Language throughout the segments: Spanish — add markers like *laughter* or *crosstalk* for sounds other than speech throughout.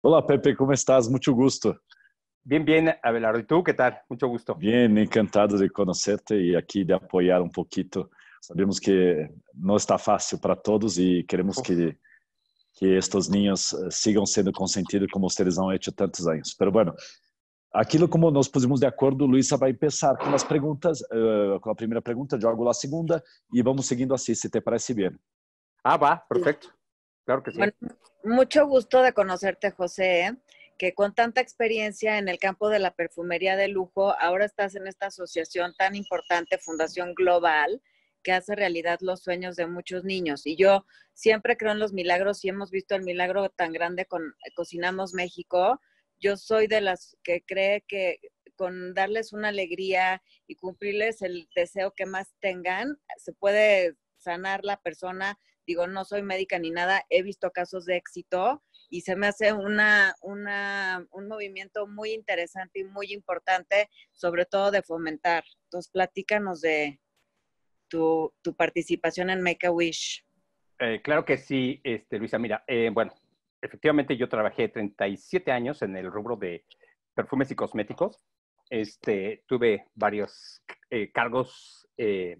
Olá, Pepe, como estás? Muito gusto. Bem, bem, Abelardo. e tu, que tal? Muito gusto. Bem, encantado de conhecê-te e aqui de apoiar um pouquinho. Sabemos que não está fácil para todos e queremos que, que estes niños eh, sigam sendo consentidos como vocês não hecho tantos anos. Pero bueno, aquilo como nós pusemos de acordo, Luísa vai começar com as perguntas, uh, com a primeira pergunta, jogo lá a segunda e vamos seguindo assim, se te parece bem. Ah, vá, perfeito. Claro que sí. Bueno, mucho gusto de conocerte, José, ¿eh? que con tanta experiencia en el campo de la perfumería de lujo, ahora estás en esta asociación tan importante, Fundación Global, que hace realidad los sueños de muchos niños. Y yo siempre creo en los milagros y hemos visto el milagro tan grande con Cocinamos México. Yo soy de las que cree que con darles una alegría y cumplirles el deseo que más tengan, se puede sanar la persona, digo, no soy médica ni nada, he visto casos de éxito y se me hace una, un movimiento muy interesante y muy importante, sobre todo de fomentar. Entonces, platícanos de tu, participación en Make a Wish. Eh, claro que sí, este, Luisa. Mira, eh, bueno, efectivamente yo trabajé 37 años en el rubro de perfumes y cosméticos. Este, tuve varios eh, cargos en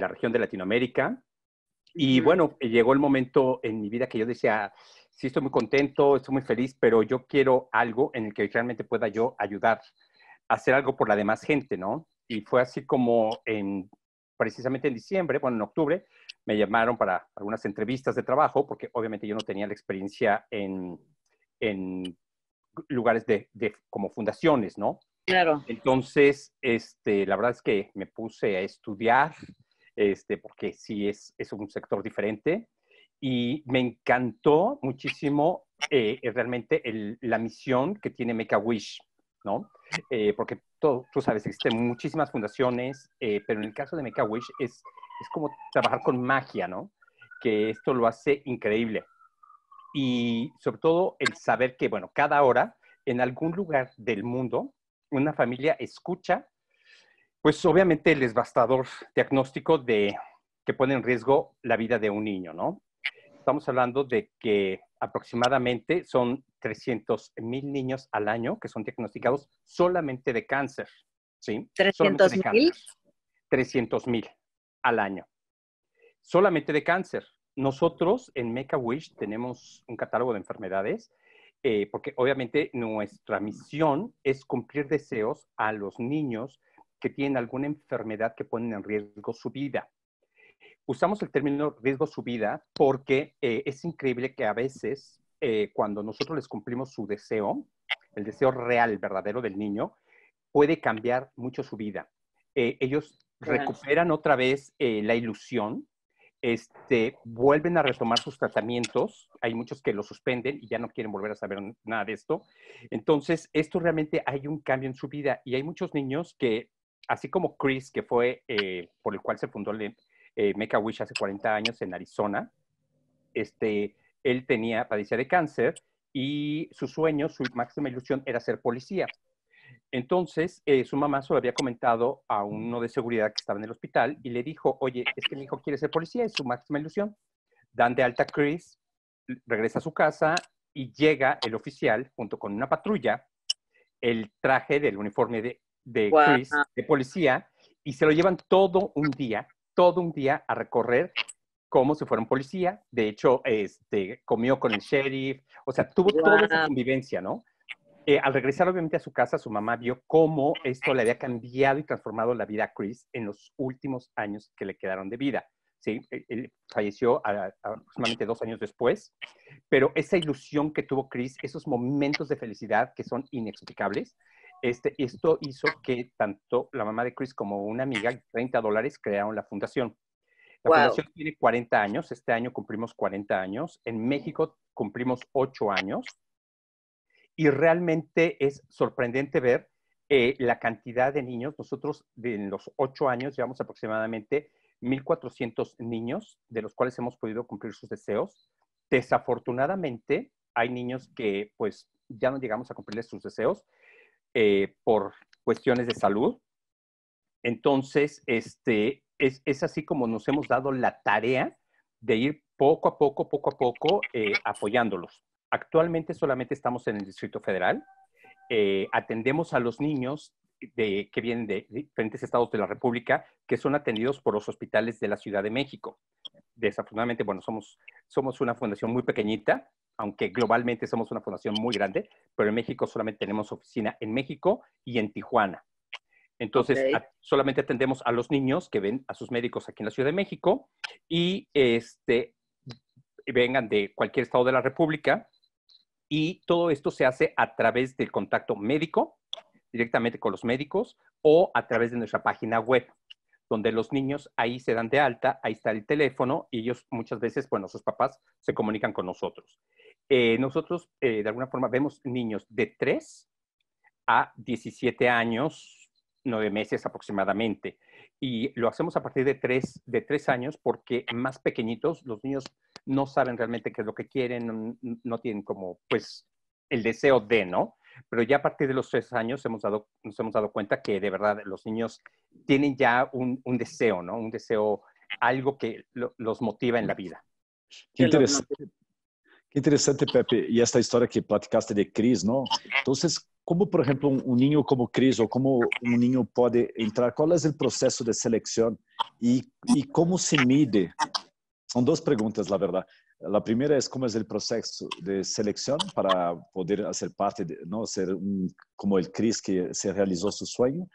la región de Latinoamérica, y bueno, eh, llegó el momento en mi vida que yo decía, sí estoy muy contento, estoy muy feliz, pero yo quiero algo en el que realmente pueda yo ayudar, hacer algo por la demás gente, ¿no? Y fue así como en, precisamente en diciembre, bueno, en octubre, me llamaron para algunas entrevistas de trabajo, porque obviamente yo no tenía la experiencia en, en lugares de, como fundaciones, ¿no? Claro. Entonces, este, la verdad es que me puse a estudiar este, porque sí es, es un sector diferente. Y me encantó muchísimo eh, eh, realmente la misión que tiene Make Wish, ¿no? Eh, porque tú sabes, existen muchísimas fundaciones, pero en el caso de Make Wish es, es como trabajar con magia, ¿no? Que esto lo hace increíble. Y sobre todo el saber que, bueno, cada hora en algún lugar del mundo, una familia escucha pues obviamente el devastador diagnóstico de que pone en riesgo la vida de un niño, ¿no? Estamos hablando de que aproximadamente son 300 mil niños al año que son diagnosticados solamente de cáncer, ¿sí? 300 mil. mil al año, solamente de cáncer. Nosotros en Make a Wish tenemos un catálogo de enfermedades eh, porque obviamente nuestra misión es cumplir deseos a los niños que tienen alguna enfermedad que ponen en riesgo su vida. Usamos el término riesgo su vida porque eh, es increíble que a veces eh, cuando nosotros les cumplimos su deseo, el deseo real, verdadero del niño, puede cambiar mucho su vida. Eh, ellos recuperan otra vez la ilusión, este, vuelven a retomar sus tratamientos. Hay muchos que lo suspenden y ya no quieren volver a saber nada de esto. Entonces, esto realmente hay un cambio en su vida y hay muchos niños que así como Chris, que fue eh, por el cual se fundó el, eh, Make Wish hace 40 años en Arizona, este, él tenía, padecía de cáncer y su sueño, su máxima ilusión era ser policía. Entonces, eh, su mamá se lo había comentado a uno de seguridad que estaba en el hospital y le dijo, oye, es que mi hijo quiere ser policía, es su máxima ilusión. Dan de alta a Chris, regresa a su casa y llega el oficial junto con una patrulla. El traje del uniforme de, de de policía, y se lo llevan todo un día, todo un día a recorrer como si fueron policía. De hecho, este, comió con el sheriff, o sea, tuvo toda esa convivencia, ¿no? Eh, al regresar, obviamente, a su casa, su mamá vio cómo esto le había cambiado y transformado la vida a Chris en los últimos años que le quedaron de vida. Sí, eh, falleció ah, aproximadamente dos años después, pero esa ilusión que tuvo Chris, esos momentos de felicidad que son inexplicables, este, esto hizo que tanto la mamá de Chris como una amiga, 30 dólares, crearon la fundación. La fundación tiene 40 años, este año cumplimos 40 años, en México cumplimos 8 años y realmente es sorprendente ver eh, la cantidad de niños. Nosotros en los 8 años llevamos aproximadamente 1.400 niños de los cuales hemos podido cumplir sus deseos. Desafortunadamente hay niños que pues ya no llegamos a cumplirles sus deseos, eh, por cuestiones de salud. Entonces, este, es, es, así como nos hemos dado la tarea de ir poco a poco, poco a poco, eh, apoyándolos. Actualmente solamente estamos en el Distrito Federal. Eh, atendemos a los niños de, que vienen de diferentes estados de la República, que son atendidos por los hospitales de la Ciudad de México. Desafortunadamente, bueno, somos, somos una fundación muy pequeñita, aunque globalmente somos una fundación muy grande, pero en México solamente tenemos oficina en México y en Tijuana. Entonces, solamente atendemos a los niños que ven a sus médicos aquí en la Ciudad de México y este, vengan de cualquier estado de la República. Y todo esto se hace a través del contacto médico, directamente con los médicos, o a través de nuestra página web, donde los niños ahí se dan de alta, ahí está el teléfono, y ellos muchas veces, bueno, sus papás se comunican con nosotros. Eh, nosotros eh, de alguna forma vemos niños de 3 a 17 años, 9 meses aproximadamente. Y lo hacemos a partir de 3, de 3 años porque más pequeñitos los niños no saben realmente qué es lo que quieren, no tienen como pues el deseo de, ¿no? Pero ya a partir de los 3 años hemos dado, nos hemos dado cuenta que de verdad los niños tienen ya un, deseo, ¿no? Un deseo, algo que los motiva en la vida. Qué interesante Que interessante, Pepe, e esta história que platicaste de Cris, não? Então, como, por exemplo, um, um ninho como Cris, ou como um ninho pode entrar, qual é o processo de seleção e, e como se mide? São duas perguntas, na verdade. A primeira é como é o processo de seleção para poder fazer parte, de, não ser um, como o Cris que se realizou seu sonho.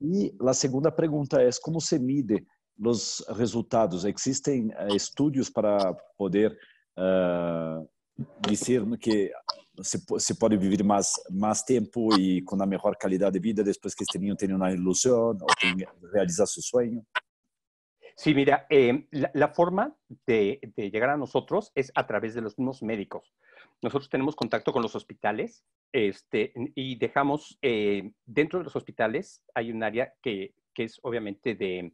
E a segunda pergunta é como se mide os resultados? Existem eh, estudos para poder uh, Decir que se, puede vivir más tiempo y y con mejor mejor calidad de vida después que este niño tiene una ilusión o realiza realizar sueño. sueño Sí, mira, em, la, forma de, llegar a nosotros es a través de los mismos médicos. Nosotros tenemos contacto con los hospitales este, y dejamos, eh, dentro de los hospitales hay un área que, que es obviamente de,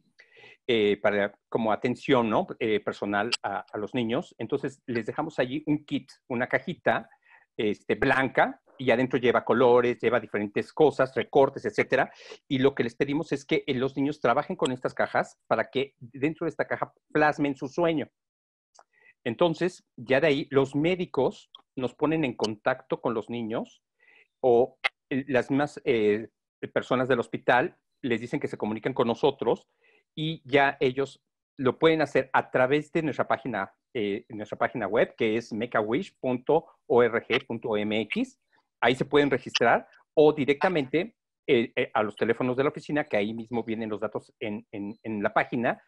eh, para, como atención eh, personal a, los niños. Entonces les dejamos allí un kit, una cajita este, blanca y adentro lleva colores, lleva diferentes cosas, recortes, etcétera. Y lo que les pedimos es que eh, los niños trabajen con estas cajas para que dentro de esta caja plasmen su sueño. Entonces, ya de ahí, los médicos nos ponen en contacto con los niños o las mismas personas del hospital les dicen que se comuniquen con nosotros y ya ellos lo pueden hacer a través de nuestra página, eh, nuestra página web, que es mecawish.org.mx. Ahí se pueden registrar o directamente eh, eh, a los teléfonos de la oficina, que ahí mismo vienen los datos en, en la página,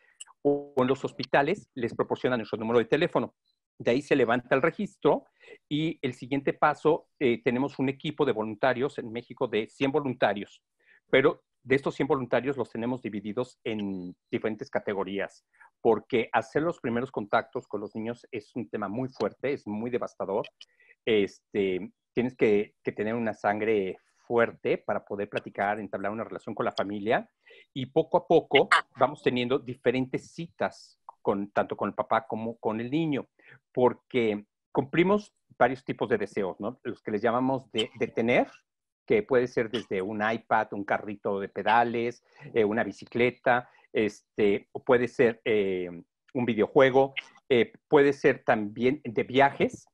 o en los hospitales les proporcionan nuestro número de teléfono. De ahí se levanta el registro y el siguiente paso, tenemos un equipo de voluntarios en México de 100 voluntarios, pero de estos 100 voluntarios los tenemos divididos en diferentes categorías, porque hacer los primeros contactos con los niños es un tema muy fuerte, es muy devastador. Este, tienes que, tener una sangre fuerte para poder platicar, entablar una relación con la familia y poco a poco vamos teniendo diferentes citas con tanto con el papá como con el niño, porque cumplimos varios tipos de deseos, Los que les llamamos de, de tener, que puede ser desde un iPad, un carrito de pedales, eh, una bicicleta, este, puede ser eh, un videojuego, eh, puede ser también de viajes,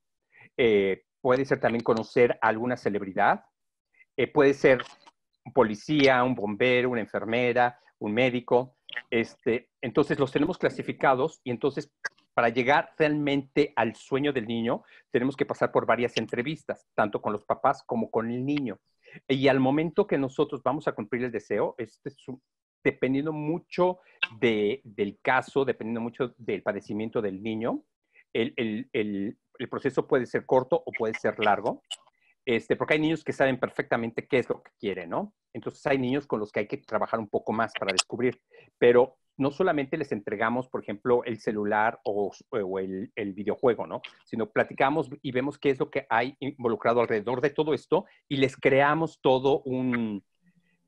puede ser también conocer a alguna celebridad, puede ser un policía, un bombero, una enfermera, un médico. Este, entonces los tenemos clasificados y entonces para llegar realmente al sueño del niño tenemos que pasar por varias entrevistas, tanto con los papás como con el niño. Y al momento que nosotros vamos a cumplir el deseo, este dependiendo mucho del caso, dependiendo mucho del padecimiento del niño, el, proceso puede ser corto o puede ser largo, este, porque hay niños que saben perfectamente qué es lo que quieren, ¿no? Entonces hay niños con los que hay que trabajar un poco más para descubrir, pero no solamente les entregamos, por ejemplo, el celular o, el, videojuego, ¿no? Sino platicamos y vemos qué es lo que hay involucrado alrededor de todo esto y les creamos todo un,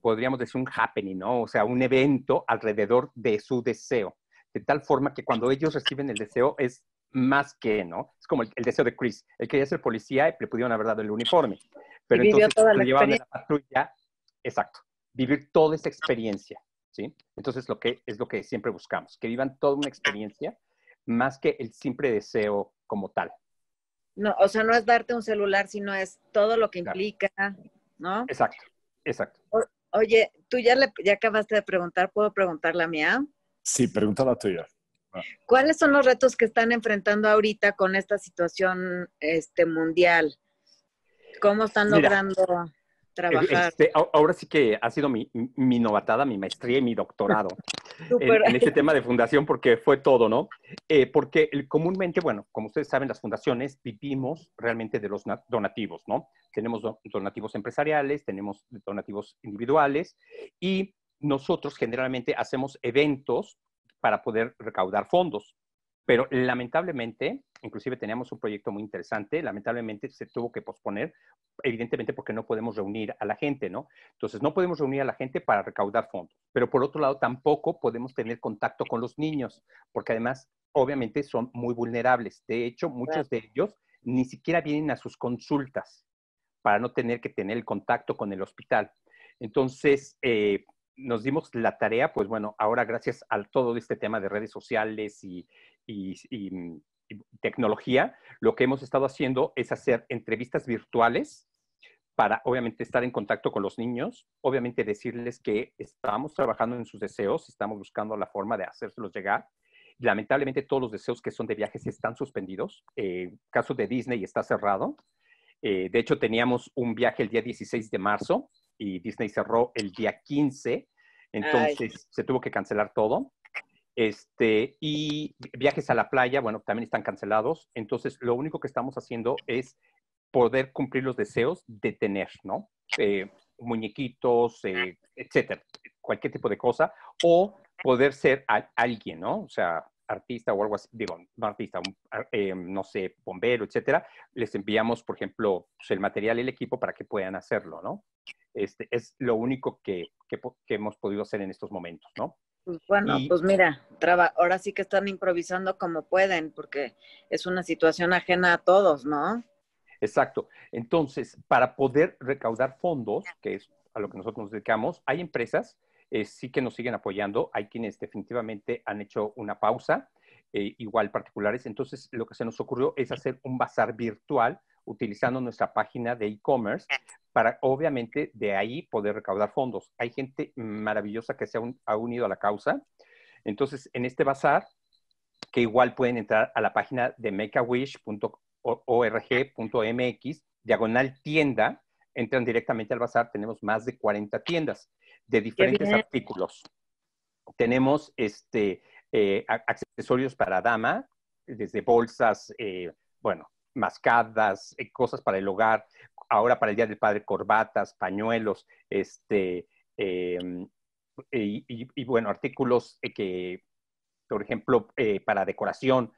podríamos decir, un happening, ¿no? O sea, un evento alrededor de su deseo. De tal forma que cuando ellos reciben el deseo es más que, ¿no? Es como el, deseo de Chris. Él quería ser policía y le pudieron haber dado el uniforme. Pero entonces lo llevaban a la patrulla. Exacto. Vivir toda esa experiencia. Entonces, lo que es lo que siempre buscamos, que vivan toda una experiencia más que el simple deseo como tal. No, o sea, no es darte un celular, sino es todo lo que implica, ¿no? Exacto, exacto. oye, tú ya, acabaste de preguntar, ¿puedo preguntar la mía? Sí, pregunta la tuya. ¿Cuáles son los retos que están enfrentando ahorita con esta situación este, mundial? ¿Cómo están logrando? Este, ahora sí que ha sido mi, novatada, mi maestría y mi doctorado *laughs* en, este tema de fundación porque fue todo, ¿no? Eh, porque comúnmente, bueno, como ustedes saben, las fundaciones vivimos realmente de los donativos, ¿no? Tenemos donativos empresariales, tenemos donativos individuales y nosotros generalmente hacemos eventos para poder recaudar fondos pero lamentablemente, inclusive teníamos un proyecto muy interesante, lamentablemente se tuvo que posponer, evidentemente porque no podemos reunir a la gente, ¿no? Entonces, no podemos reunir a la gente para recaudar fondos, pero por otro lado, tampoco podemos tener contacto con los niños, porque además, obviamente, son muy vulnerables. De hecho, muchos de ellos ni siquiera vienen a sus consultas para no tener que tener el contacto con el hospital. Entonces, eh, nos dimos la tarea, pues bueno, ahora gracias a todo este tema de redes sociales mm, y, tecnología, lo que hemos estado haciendo es hacer entrevistas virtuales para obviamente estar en contacto con los niños, obviamente decirles que estamos trabajando en sus deseos, estamos buscando la forma de hacérselos llegar. Lamentablemente todos los deseos que son de viajes están suspendidos. el eh, caso de Disney está cerrado. Eh, de hecho, teníamos un viaje el día 16 de marzo y Disney cerró el día 15, entonces se tuvo que cancelar todo. Este, y viajes a la playa, bueno, también están cancelados. Entonces, lo único que estamos haciendo es poder cumplir los deseos de tener, ¿no? Eh, muñequitos, eh, etcétera, cualquier tipo de cosa, o poder ser alguien, ¿no? O sea, artista o algo así, digo, no artista, eh, no sé, bombero, etcétera, les enviamos, por ejemplo, pues, el material, el equipo para que puedan hacerlo, ¿no? Este, es lo único que, hemos podido hacer en estos momentos, ¿no? Pues bueno, pues mira, ahora sí que están improvisando como pueden, porque es una situación ajena a todos, ¿no? Exacto. Entonces, para poder recaudar fondos, que es a lo que nosotros nos dedicamos, hay empresas eh, sí que nos siguen apoyando, hay quienes definitivamente han hecho una pausa, eh, igual particulares. Entonces, lo que se nos ocurrió es hacer un bazar virtual utilizando nuestra página de e-commerce para obviamente de ahí poder recaudar fondos. Hay gente maravillosa que se ha, unido a la causa. Entonces, en este bazar, que igual pueden entrar a la página de makeawish.org.mx, diagonal tienda, entran directamente al bazar, tenemos más de 40 tiendas de diferentes artículos. Tenemos este, eh, accesorios para dama, desde bolsas, eh, bueno, mascadas, eh, cosas para el hogar, ahora para el Día del Padre, corbatas, pañuelos, este, em, y, bueno, artículos eh, que, por ejemplo, eh, para decoración.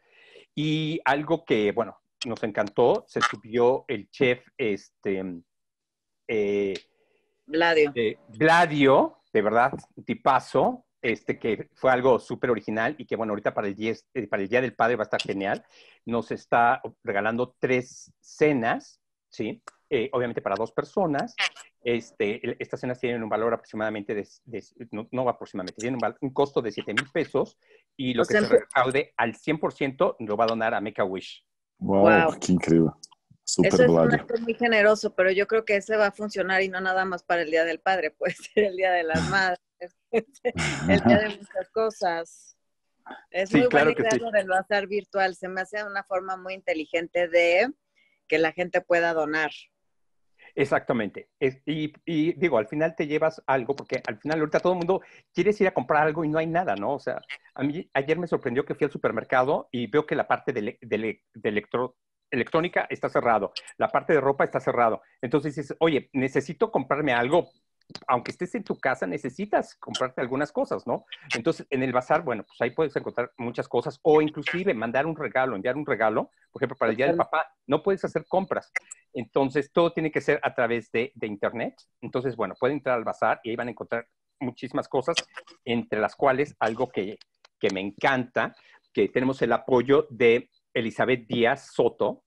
Y algo que, bueno, nos encantó, se subió el chef, este, mm, eh, Gladio. Gladio, de verdad, tipazo, este, que fue algo súper original y que, bueno, ahorita para el, día, eh, para el Día del Padre va a estar genial. Nos está regalando tres cenas, ¿sí? Eh, obviamente para dos personas. Este, estas cenas tienen un valor aproximadamente no, aproximadamente, tienen un, costo de 7 mil pesos y lo que se recaude al 100% lo va a donar a Make a Wish. Wow, qué increíble. Eso es un acto muy generoso, pero yo creo que ese va a funcionar y no nada más para el Día del Padre, *laughs* puede el Día de las Madres. *laughs* el día de muchas cosas. Es muy bueno idea del bazar virtual. Se me hace una forma muy inteligente de que la gente pueda donar. Exactamente. y, digo, al final te llevas algo, porque al final ahorita todo el mundo quiere ir a comprar algo y no hay nada, ¿no? O sea, a mí ayer me sorprendió que fui al supermercado y veo que la parte de, electrónica está cerrado, la parte de ropa está cerrado. Entonces dices, oye, necesito comprarme algo aunque estés en tu casa, necesitas comprarte algunas cosas, ¿no? Entonces, en el bazar, bueno, pues ahí puedes encontrar muchas cosas o inclusive mandar un regalo, enviar un regalo, por ejemplo, para el Día del Papá, no puedes hacer compras. Entonces, todo tiene que ser a través de, Internet. Entonces, bueno, pueden entrar al bazar y ahí van a encontrar muchísimas cosas, entre las cuales algo que, que me encanta, que tenemos el apoyo de Elizabeth Díaz Soto,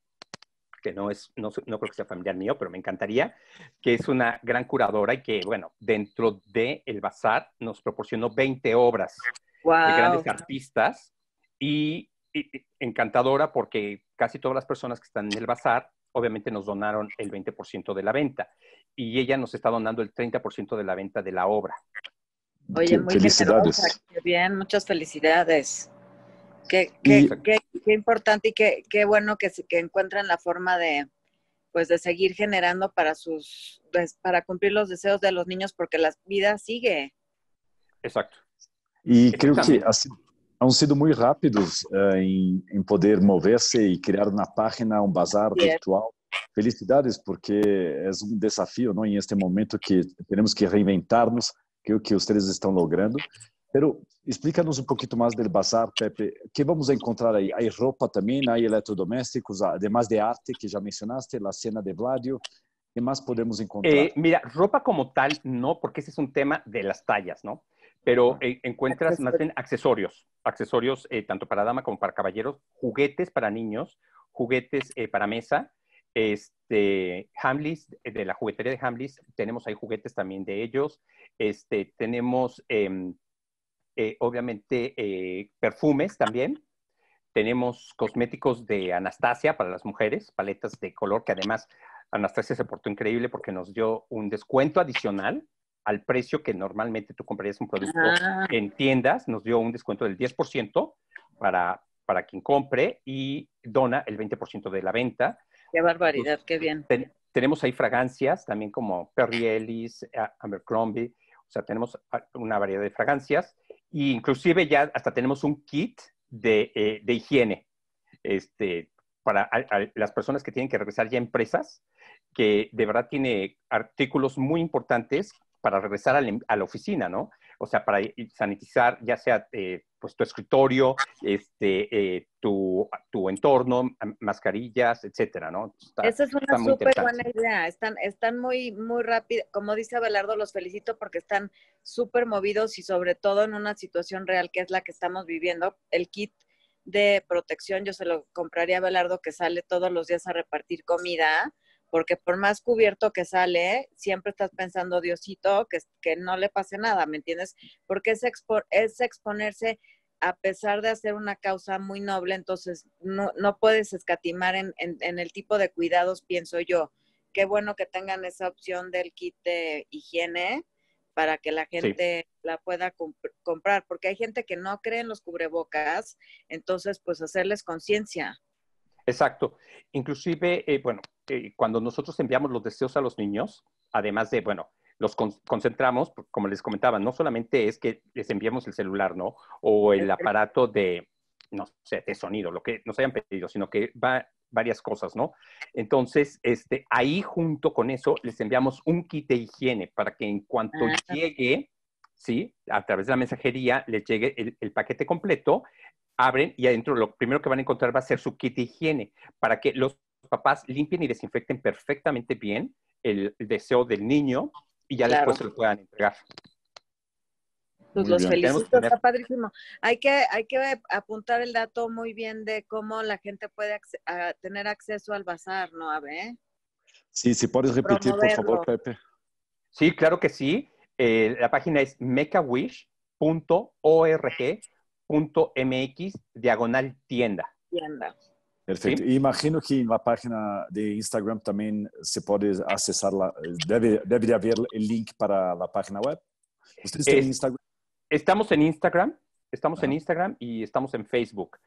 que no es, no, no creo que sea familiar mío, pero me encantaría, que es una gran curadora y que, bueno, dentro del el bazar nos proporcionó 20 obras de grandes artistas y, encantadora porque casi todas las personas que están en el bazar obviamente nos donaron el 20% de la venta y ella nos está donando el 30% de la venta de la obra. Oye, muy felicidades. bien, muchas felicidades. Qué, qué, qué importante y qué, qué bueno que, que encuentran la forma de, pues de seguir generando para sus para cumplir los deseos de los niños porque la vida sigue. Exacto. Y creo que han sido muy rápidos eh, en poder moverse y crear una página, un bazar virtual. Felicidades, porque es un desafío no en este momento que tenemos que reinventarnos, que que ustedes están logrando. Pero explícanos un poquito más del bazar, Pepe. ¿Qué vamos a encontrar ahí? Hay ropa también, hay electrodomésticos, además de arte que ya mencionaste, la cena de Vladio. ¿Qué más podemos encontrar? Eh, mira, ropa como tal, no, porque ese es un tema de las tallas, ¿no? Pero eh, encuentras más bien accesorios, accesorios eh, tanto para dama como para caballeros, juguetes para niños, juguetes para mesa, este, Hamleys, de la juguetería de Hamleys. tenemos ahí juguetes también de ellos, este, tenemos em, eh, obviamente eh, perfumes también. Tenemos cosméticos de Anastasia para las mujeres, paletas de color que además Anastasia se portó increíble porque nos dio un descuento adicional al precio que normalmente tú comprarías un producto ah. en tiendas. Nos dio un descuento del 10% para, para quien compre y dona el 20% de la venta. Qué barbaridad, qué bien. tenemos ahí fragancias también como Perry Ellis, eh, Abercrombie, o sea, tenemos ah, una variedad de fragancias inclusive ya hasta tenemos un kit de, eh, higiene este, para las personas que tienen que regresar ya a empresas, que de verdad tiene artículos muy importantes para regresar em, a la, oficina, ¿no? O sea, para sanitizar ya sea eh, pues tu escritorio, este, eh, tu, tu, entorno, mascarillas, etcétera, ¿no? Esa es una súper buena idea. Están, están muy, muy rápido. Como dice Abelardo, los felicito porque están súper movidos y sobre todo en una situación real que es la que estamos viviendo. El kit de protección yo se lo compraría a Abelardo que sale todos los días a repartir comida. Porque por más cubierto que sale, siempre estás pensando, Diosito, que, que no le pase nada, ¿me entiendes? Porque es, es exponerse a pesar de hacer una causa muy noble, entonces no, no puedes escatimar en, en, el tipo de cuidados, pienso yo. Qué bueno que tengan esa opción del kit de higiene para que la gente la pueda comprar, porque hay gente que no cree en los cubrebocas, entonces pues hacerles conciencia. Exacto. Inclusive, eh, bueno, eh, cuando nosotros enviamos los deseos a los niños, además de, bueno, los concentramos, como les comentaba, no solamente es que les enviamos el celular, ¿no? O el aparato de, no sé, de sonido, lo que nos hayan pedido, sino que va varias cosas, ¿no? Entonces, este, ahí junto con eso les enviamos un kit de higiene para que en cuanto ah. llegue, ¿sí? A través de la mensajería les llegue el, paquete completo, abren y adentro lo primero que van a encontrar va a ser su kit de higiene para que los papás limpien y desinfecten perfectamente bien el deseo del niño y ya después se lo puedan entregar. Pues los felicito, está padrísimo. Hay que, hay que apuntar el dato muy bien de cómo la gente puede tener acceso al bazar, ¿no, ver Sí, si sí, puedes repetir, por favor, Pepe. Sí, claro que sí. Eh, la página es mecawish.org.mx diagonal tienda. Tienda. Perfecto. imagino que en la página de Instagram también se puede debe, ¿Debe de haber el link para la página web. Instagram? Estamos en Instagram. Estamos en Instagram y estamos en Facebook.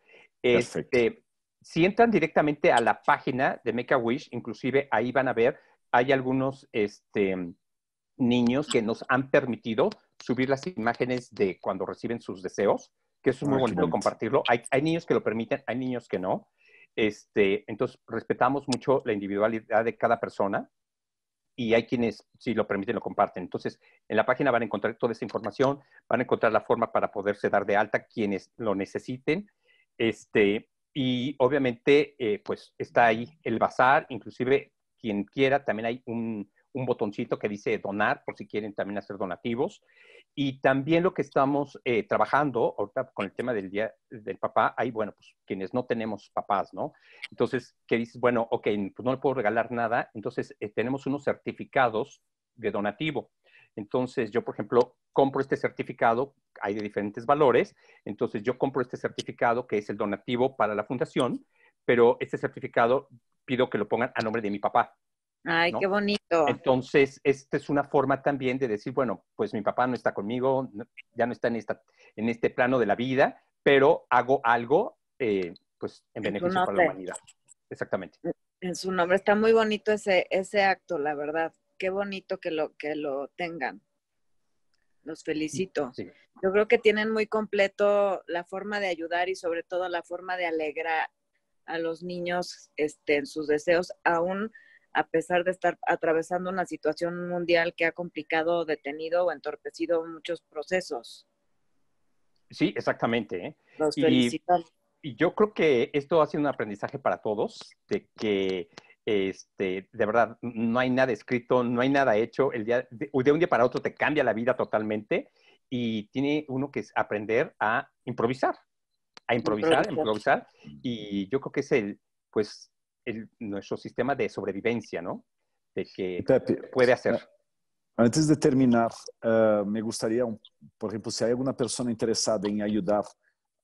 Este, Perfecto. si entran directamente a la página de Make a Wish, inclusive ahí van a ver, hay algunos este, niños que nos han permitido subir las imágenes de cuando reciben sus deseos, que es muy ah, bonito compartirlo. hay, niños que lo permiten, hay niños que no. Este, entonces, respetamos mucho la individualidad de cada persona y hay quienes, si lo permiten, lo comparten. Entonces, en la página van a encontrar toda esa información, van a encontrar la forma para poderse dar de alta quienes lo necesiten. Este, y obviamente, eh, pues está ahí el bazar, inclusive quien quiera, también hay un, un botoncito que dice donar, por si quieren también hacer donativos. Y también lo que estamos eh, trabajando ahorita con el tema del día del papá, hay, bueno, pues quienes no tenemos papás, ¿no? Entonces, que dices, bueno, ok, pues no le puedo regalar nada, entonces eh, tenemos unos certificados de donativo. Entonces, yo, por ejemplo, compro este certificado, hay de diferentes valores, entonces yo compro este certificado que es el donativo para la fundación, pero este certificado pido que lo pongan a nombre de mi papá. Ay, qué bonito. Entonces, esta es una forma también de decir, bueno, pues mi papá no está conmigo, ya no está en, esta, en este plano de la vida, pero hago algo, eh, pues, en beneficio para la humanidad. Exactamente. En su nombre está muy bonito ese, ese acto, la verdad. Qué bonito que lo, que lo tengan. Los felicito. Yo creo que tienen muy completo la forma de ayudar y sobre todo la forma de alegrar a los niños este, en sus deseos, aún a pesar de estar atravesando una situación mundial que ha complicado, detenido o entorpecido muchos procesos. Sí, exactamente. ¿eh? Los y, y, yo creo que esto ha sido un aprendizaje para todos, de que este, de verdad no hay nada escrito, no hay nada hecho, el día, de, un día para otro te cambia la vida totalmente y tiene uno que aprender a improvisar, a improvisar, improvisar, improvisar y yo creo que es el, pues nuestro sistema de sobrevivencia, ¿no? De que puede hacer. Eh, antes de terminar, eh, me gustaría, por ejemplo, si hay alguna persona interesada en ayudar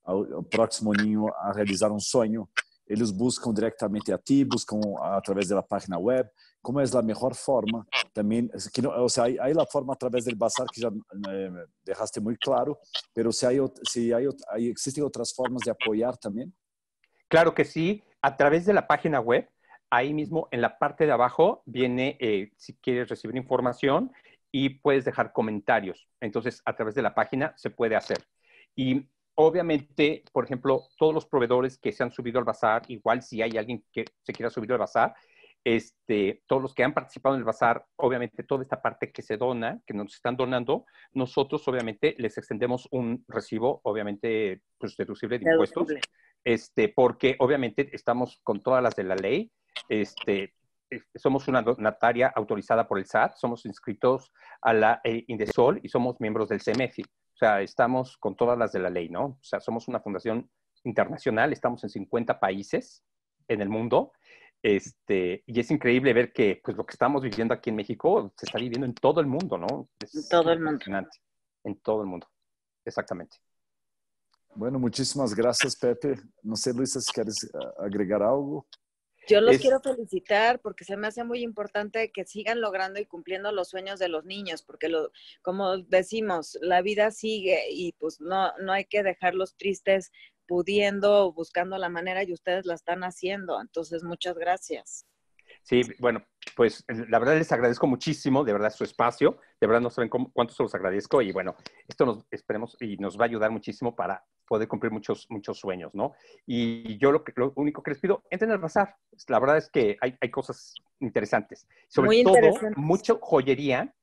al, próximo niño a realizar un sueño, ellos buscan directamente a ti, buscan a través de la página web. ¿Cómo es la mejor forma? También, o sea, hay, la forma a través del bazar que ya eh, dejaste muy claro, pero si, hay, si hay, hay, existen otras formas de apoyar también. Claro que sí a través de la página web, ahí mismo en la parte de abajo viene eh, si quieres recibir información y puedes dejar comentarios. Entonces, a través de la página se puede hacer. Y obviamente, por ejemplo, todos los proveedores que se han subido al bazar, igual si hay alguien que se quiera subir al bazar, este, todos los que han participado en el bazar, obviamente toda esta parte que se dona, que nos están donando, nosotros obviamente les extendemos un recibo, obviamente, pues deducible de impuestos, este, porque obviamente estamos con todas las de la ley, este, eh, somos una donataria autorizada por el SAT, somos inscritos a la eh, Indesol y somos miembros del CEMEFI. O sea, estamos con todas las de la ley, ¿no? O sea, somos una fundación internacional, estamos en 50 países en el mundo. Este, y es increíble ver que pues, lo que estamos viviendo aquí en México se está viviendo en todo el mundo, ¿no? en todo el mundo. En todo el mundo, exactamente. Bueno, muchísimas gracias, Pepe. No sé, Luisa, si quieres eh, agregar algo. Yo los quiero felicitar porque se me hace muy importante que sigan logrando y cumpliendo los sueños de los niños, porque lo, como decimos, la vida sigue y pues no, no hay que dejarlos tristes pudiendo buscando la manera y ustedes la están haciendo. Entonces, muchas gracias. Sí, bueno, pues eh, la verdad les agradezco muchísimo, de verdad, su espacio. De verdad, no saben cuánto se los agradezco. Y bueno, esto nos esperemos y nos va a ayudar muchísimo para poder cumplir muchos, muchos sueños, ¿no? Y yo lo, que, lo único que les pido, entren al bazar. La verdad es que hay, cosas interesantes. Sobre todo, mucha joyería,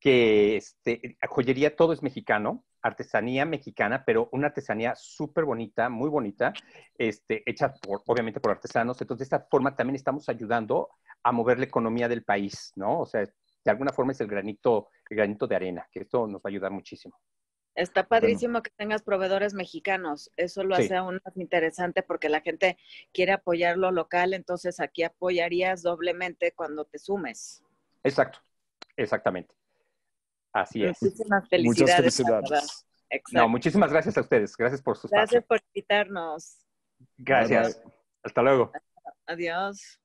que este, joyería todo es mexicano, artesanía mexicana, pero una artesanía súper bonita, muy bonita, este, hecha por, obviamente por artesanos. Entonces, de esta forma también estamos ayudando a mover la economía del país, ¿no? O sea, de alguna forma es el granito, el granito de arena, que esto nos va a ayudar muchísimo. Está padrísimo que tengas proveedores mexicanos. Eso lo hace aún más interesante porque la gente quiere apoyar lo local, entonces aquí apoyarías doblemente cuando te sumes. Exacto, exactamente. Así es. Muchísimas felicidades. Muchas felicidades. No, muchísimas gracias a ustedes. Gracias por sus Gracias por invitarnos. Gracias. Hasta luego. Adiós.